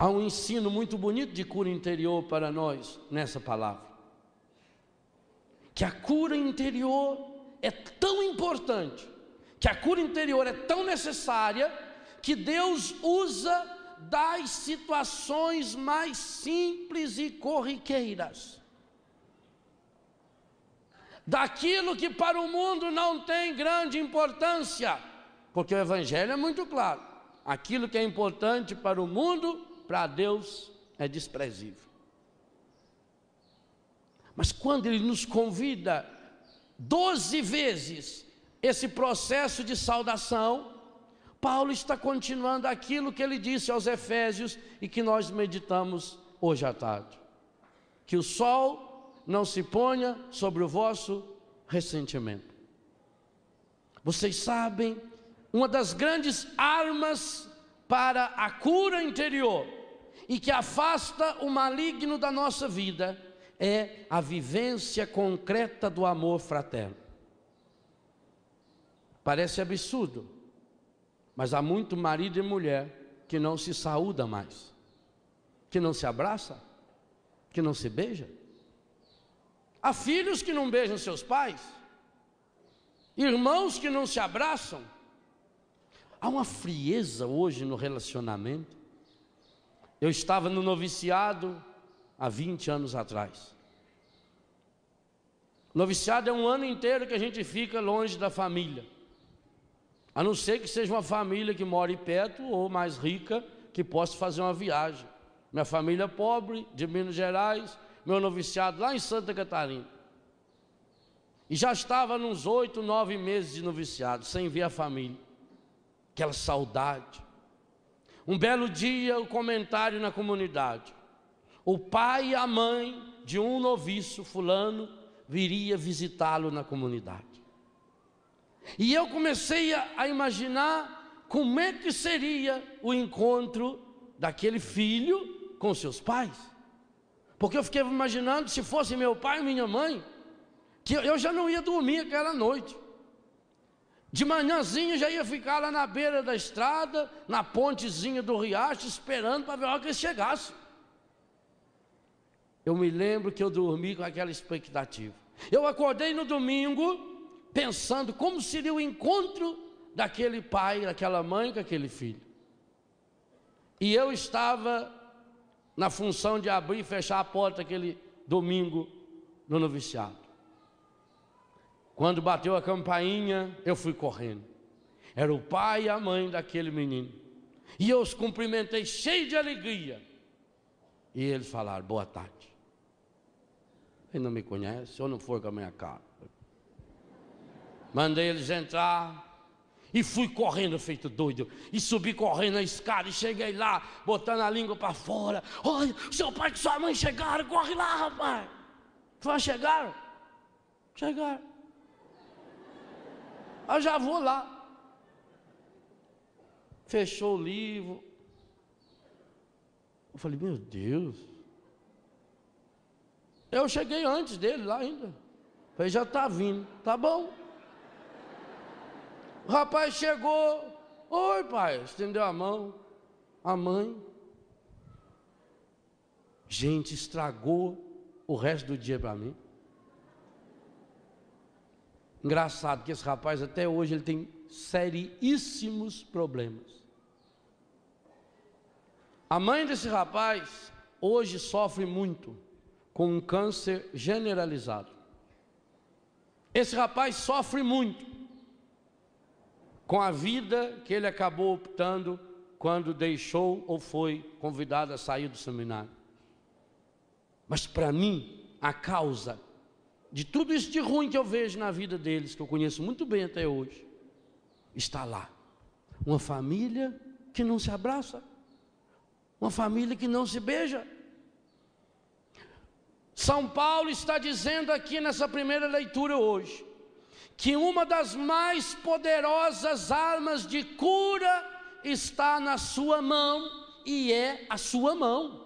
Há um ensino muito bonito de cura interior para nós nessa palavra. Que a cura interior é tão importante, que a cura interior é tão necessária, que Deus usa das situações mais simples e corriqueiras. Daquilo que para o mundo não tem grande importância, porque o Evangelho é muito claro: aquilo que é importante para o mundo para Deus é desprezível. Mas quando Ele nos convida doze vezes esse processo de saudação, Paulo está continuando aquilo que ele disse aos Efésios e que nós meditamos hoje à tarde. Que o sol não se ponha sobre o vosso ressentimento. Vocês sabem, uma das grandes armas para a cura interior e que afasta o maligno da nossa vida é a vivência concreta do amor fraterno. Parece absurdo, mas há muito marido e mulher que não se saúda mais, que não se abraça, que não se beija. Há filhos que não beijam seus pais, irmãos que não se abraçam. Há uma frieza hoje no relacionamento. Eu estava no noviciado há 20 anos atrás. Noviciado é um ano inteiro que a gente fica longe da família. A não ser que seja uma família que mora perto ou mais rica, que possa fazer uma viagem. Minha família é pobre, de Minas Gerais, meu noviciado lá em Santa Catarina. E já estava nos oito, nove meses de noviciado, sem ver a família. Aquela saudade. Um belo dia, o um comentário na comunidade. O pai e a mãe de um noviço fulano viria visitá-lo na comunidade. E eu comecei a imaginar como é que seria o encontro daquele filho com seus pais. Porque eu fiquei imaginando se fosse meu pai e minha mãe, que eu já não ia dormir aquela noite. De manhãzinho já ia ficar lá na beira da estrada, na pontezinha do riacho, esperando para ver a hora que eles chegassem. Eu me lembro que eu dormi com aquela expectativa. Eu acordei no domingo pensando como seria o encontro daquele pai, daquela mãe com aquele filho. E eu estava na função de abrir e fechar a porta aquele domingo no noviciado. Quando bateu a campainha, eu fui correndo. Era o pai e a mãe daquele menino. E eu os cumprimentei cheio de alegria. E eles falaram: Boa tarde. Ele não me conhece, eu não for com a minha cara. Mandei eles entrar. E fui correndo, feito doido. E subi correndo a escada. E cheguei lá, botando a língua para fora. Olha, seu pai e sua mãe chegaram. Corre lá, rapaz. Falaram, chegaram? Chegaram. Ah, já vou lá. Fechou o livro. Eu falei, meu Deus. Eu cheguei antes dele lá ainda. Falei, já está vindo. Tá bom. O rapaz chegou. Oi, pai. Estendeu a mão. A mãe. Gente, estragou o resto do dia para mim. Engraçado que esse rapaz até hoje ele tem seríssimos problemas. A mãe desse rapaz hoje sofre muito com um câncer generalizado. Esse rapaz sofre muito com a vida que ele acabou optando quando deixou ou foi convidado a sair do seminário. Mas para mim, a causa de tudo isso de ruim que eu vejo na vida deles, que eu conheço muito bem até hoje, está lá. Uma família que não se abraça, uma família que não se beija. São Paulo está dizendo aqui nessa primeira leitura hoje, que uma das mais poderosas armas de cura está na sua mão e é a sua mão.